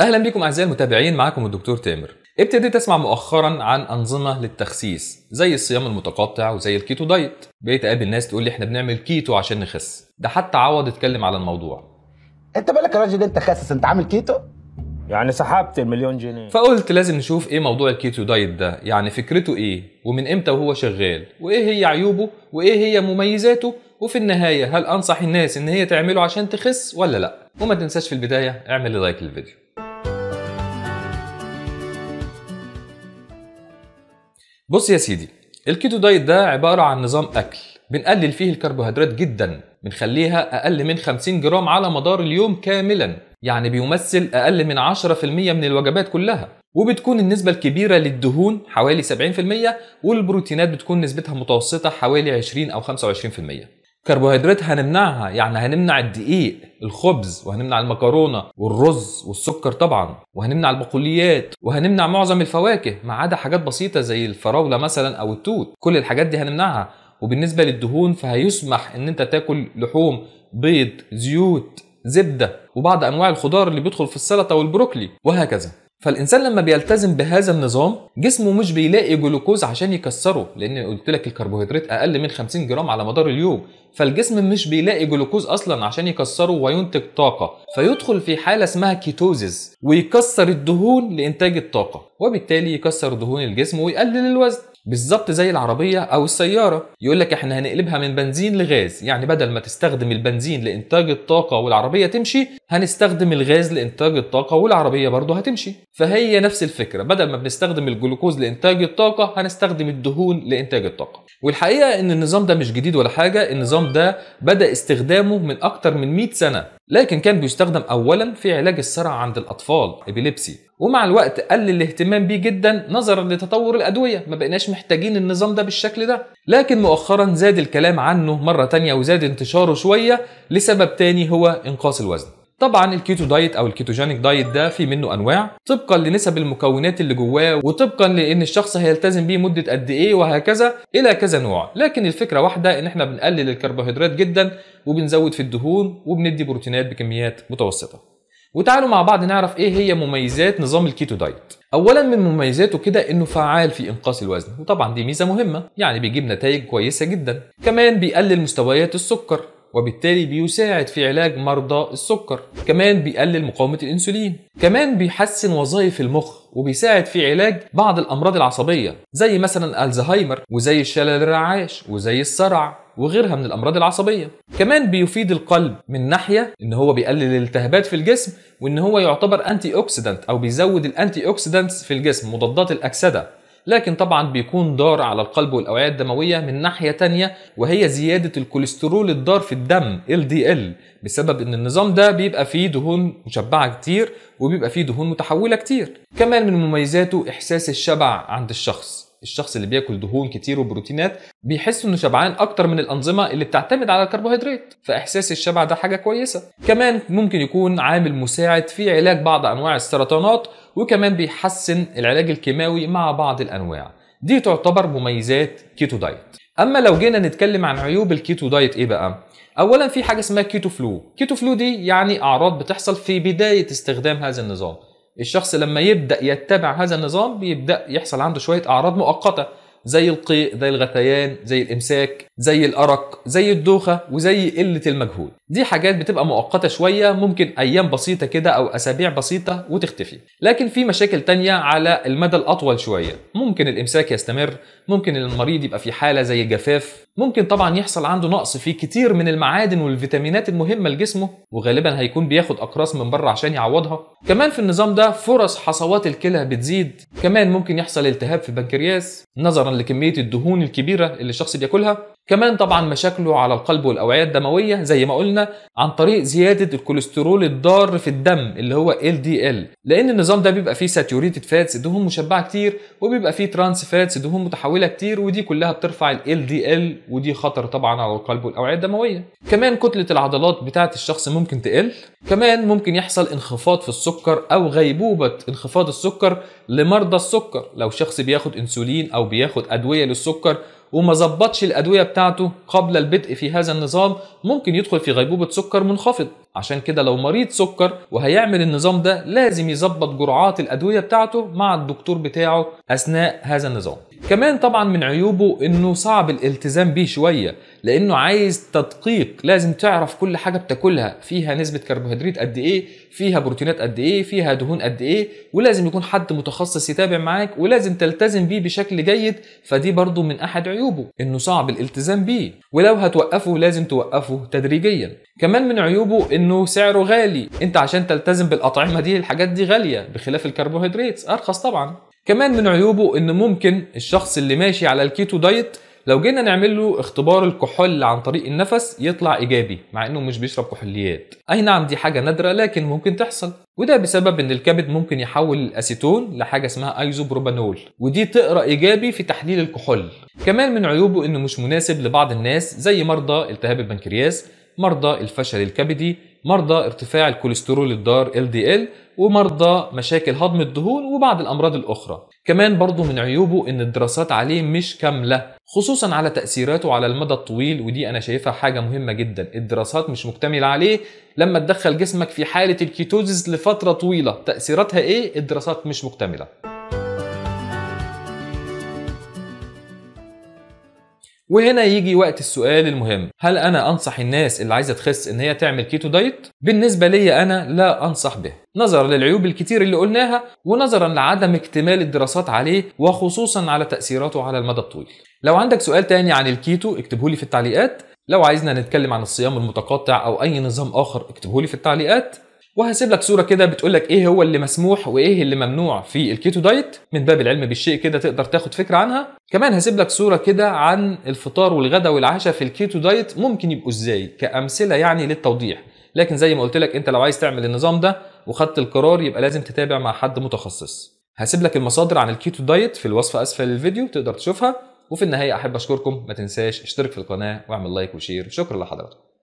اهلا بكم اعزائي المتابعين معاكم الدكتور تامر ابتديت اسمع مؤخرا عن انظمه للتخسيس زي الصيام المتقطع وزي الكيتو دايت بقيت اقابل ناس تقول لي احنا بنعمل كيتو عشان نخس ده حتى عوض اتكلم على الموضوع انت بالك يا راجل انت خاسس انت عامل كيتو يعني سحبت المليون جنيه فقلت لازم نشوف ايه موضوع الكيتو دايت ده يعني فكرته ايه ومن امتى وهو شغال وايه هي عيوبه وايه هي مميزاته وفي النهايه هل انصح الناس ان هي تعمله عشان تخس ولا لا وما تنساش في البدايه اعمل لايك للفيديو بص يا سيدي الكيتو دايت ده عبارة عن نظام أكل بنقلل فيه الكربوهيدرات جدا بنخليها أقل من 50 جرام على مدار اليوم كاملا يعني بيمثل أقل من 10% من الوجبات كلها وبتكون النسبة الكبيرة للدهون حوالي 70% والبروتينات بتكون نسبتها متوسطة حوالي 20 أو 25% كربوهيدرات هنمنعها يعني هنمنع الدقيق الخبز وهنمنع المكرونه والرز والسكر طبعا وهنمنع البقوليات وهنمنع معظم الفواكه ما عدا حاجات بسيطه زي الفراوله مثلا او التوت كل الحاجات دي هنمنعها وبالنسبه للدهون فهيسمح ان انت تاكل لحوم بيض زيوت زبده وبعض انواع الخضار اللي بيدخل في السلطه والبروكلي وهكذا فالانسان لما بيلتزم بهذا النظام جسمه مش بيلاقي جلوكوز عشان يكسره لان قلت لك الكربوهيدرات اقل من 50 جرام على مدار اليوم فالجسم مش بيلاقي جلوكوز اصلا عشان يكسره وينتج طاقه فيدخل في حاله اسمها كيتوزيس ويكسر الدهون لانتاج الطاقه وبالتالي يكسر دهون الجسم ويقلل الوزن بالظبط زي العربيه او السياره يقول لك احنا هنقلبها من بنزين لغاز يعني بدل ما تستخدم البنزين لانتاج الطاقه والعربيه تمشي هنستخدم الغاز لانتاج الطاقه والعربيه برضه هتمشي فهي نفس الفكره بدل ما بنستخدم الجلوكوز لانتاج الطاقه هنستخدم الدهون لانتاج الطاقه والحقيقه ان النظام ده مش جديد ولا حاجه النظام النظام ده بدأ استخدامه من أكتر من 100 سنة لكن كان بيستخدم أولا في علاج الصرع عند الأطفال إبيليبسي ومع الوقت قل الاهتمام بيه جدا نظرا لتطور الأدوية ما بقيناش محتاجين النظام ده بالشكل ده لكن مؤخرا زاد الكلام عنه مرة تانية وزاد انتشاره شوية لسبب تاني هو إنقاص الوزن طبعا الكيتو دايت او الكيتوجينيك دايت ده في منه انواع طبقا لنسب المكونات اللي جواه وطبقا لان الشخص هيلتزم بيه مده قد ايه وهكذا الى كذا نوع لكن الفكره واحده ان احنا بنقلل الكربوهيدرات جدا وبنزود في الدهون وبندي بروتينات بكميات متوسطه وتعالوا مع بعض نعرف ايه هي مميزات نظام الكيتو دايت اولا من مميزاته كده انه فعال في انقاص الوزن وطبعا دي ميزه مهمه يعني بيجيب نتائج كويسه جدا كمان بيقلل مستويات السكر وبالتالي بيساعد في علاج مرضى السكر كمان بيقلل مقاومة الأنسولين كمان بيحسن وظائف المخ وبيساعد في علاج بعض الأمراض العصبية زي مثلا الزهايمر وزي الشلل الرعاش وزي الصرع وغيرها من الامراض العصبيه كمان بيفيد القلب من ناحيه ان هو بيقلل الالتهابات في الجسم وان هو يعتبر انتي اوكسيدنت او بيزود الانتي اوكسيدنتس في الجسم مضادات الاكسده لكن طبعا بيكون ضار على القلب والاوعيه الدمويه من ناحيه تانية وهي زياده الكوليسترول الضار في الدم LDL بسبب ان النظام ده بيبقى فيه دهون مشبعه كتير وبيبقى فيه دهون متحوله كتير كمان من مميزاته احساس الشبع عند الشخص الشخص اللي بياكل دهون كتير وبروتينات بيحس انه شبعان اكتر من الانظمه اللي بتعتمد على الكربوهيدرات فاحساس الشبع ده حاجه كويسه كمان ممكن يكون عامل مساعد في علاج بعض انواع السرطانات وكمان بيحسن العلاج الكيماوي مع بعض الانواع دي تعتبر مميزات كيتو دايت اما لو جينا نتكلم عن عيوب الكيتو دايت ايه بقى اولا في حاجه اسمها كيتو فلو كيتو فلو دي يعني اعراض بتحصل في بدايه استخدام هذا النظام الشخص لما يبدا يتبع هذا النظام بيبدا يحصل عنده شويه اعراض مؤقته زي القيء زي الغثيان زي الامساك زي الارق زي الدوخه وزي قله المجهود دي حاجات بتبقى مؤقته شويه ممكن ايام بسيطه كده او اسابيع بسيطه وتختفي لكن في مشاكل تانية على المدى الاطول شويه ممكن الامساك يستمر ممكن المريض يبقى في حاله زي جفاف ممكن طبعا يحصل عنده نقص في كتير من المعادن والفيتامينات المهمه لجسمه وغالبا هيكون بياخد اقراص من بره عشان يعوضها كمان في النظام ده فرص حصوات الكلى بتزيد كمان ممكن يحصل التهاب في البنكرياس نظرا لكميه الدهون الكبيره اللي الشخص بياكلها كمان طبعا مشاكله على القلب والاوعيه الدمويه زي ما قلنا عن طريق زياده الكوليسترول الضار في الدم اللي هو LDL لان النظام ده بيبقى فيه ساتيوريتد فاتس دهون مشبعه كتير وبيبقى فيه ترانس فاتس دهون متحوله كتير ودي كلها بترفع ال LDL ودي خطر طبعا على القلب والاوعيه الدمويه كمان كتله العضلات بتاعه الشخص ممكن تقل كمان ممكن يحصل انخفاض في السكر او غيبوبه انخفاض السكر لمرضى السكر لو شخص بياخد انسولين او بياخد ادويه للسكر وما ظبطش الادويه بتاعته قبل البدء في هذا النظام ممكن يدخل في غيبوبه سكر منخفض عشان كده لو مريض سكر وهيعمل النظام ده لازم يظبط جرعات الادويه بتاعته مع الدكتور بتاعه اثناء هذا النظام كمان طبعا من عيوبه انه صعب الالتزام بيه شويه لانه عايز تدقيق لازم تعرف كل حاجه بتاكلها فيها نسبه كربوهيدرات قد ايه فيها بروتينات قد ايه فيها دهون قد ايه ولازم يكون حد متخصص يتابع معاك ولازم تلتزم بيه بشكل جيد فدي برضو من احد عيوبه انه صعب الالتزام بيه ولو هتوقفه لازم توقفه تدريجيا كمان من عيوبه انه سعره غالي انت عشان تلتزم بالاطعمه دي الحاجات دي غاليه بخلاف الكربوهيدرات ارخص طبعا كمان من عيوبه ان ممكن الشخص اللي ماشي على الكيتو دايت لو جينا نعمل له اختبار الكحول عن طريق النفس يطلع ايجابي مع انه مش بيشرب كحوليات اي نعم دي حاجه نادره لكن ممكن تحصل وده بسبب ان الكبد ممكن يحول الاسيتون لحاجه اسمها ايزوبروبانول ودي تقرا ايجابي في تحليل الكحول كمان من عيوبه انه مش مناسب لبعض الناس زي مرضى التهاب البنكرياس مرضى الفشل الكبدي مرضى ارتفاع الكوليسترول الضار LDL ومرضى مشاكل هضم الدهون وبعض الأمراض الأخرى كمان برضو من عيوبه إن الدراسات عليه مش كاملة خصوصا على تأثيراته على المدى الطويل ودي أنا شايفها حاجة مهمة جدا الدراسات مش مكتملة عليه لما تدخل جسمك في حالة الكيتوزيس لفترة طويلة تأثيراتها إيه الدراسات مش مكتملة وهنا يجي وقت السؤال المهم هل انا انصح الناس اللي عايزه تخس ان هي تعمل كيتو دايت بالنسبه لي انا لا انصح به نظرا للعيوب الكتير اللي قلناها ونظرا لعدم اكتمال الدراسات عليه وخصوصا على تاثيراته على المدى الطويل لو عندك سؤال تاني عن الكيتو اكتبه لي في التعليقات لو عايزنا نتكلم عن الصيام المتقطع او اي نظام اخر اكتبه لي في التعليقات وهسيب لك صوره كده بتقول لك ايه هو اللي مسموح وايه اللي ممنوع في الكيتو دايت من باب العلم بالشيء كده تقدر تاخد فكره عنها كمان هسيب لك صوره كده عن الفطار والغدا والعشاء في الكيتو دايت ممكن يبقوا ازاي كامثله يعني للتوضيح لكن زي ما قلت لك انت لو عايز تعمل النظام ده وخدت القرار يبقى لازم تتابع مع حد متخصص هسيب لك المصادر عن الكيتو دايت في الوصف اسفل الفيديو تقدر تشوفها وفي النهايه احب اشكركم ما تنساش اشترك في القناه واعمل لايك وشير شكرا لحضراتكم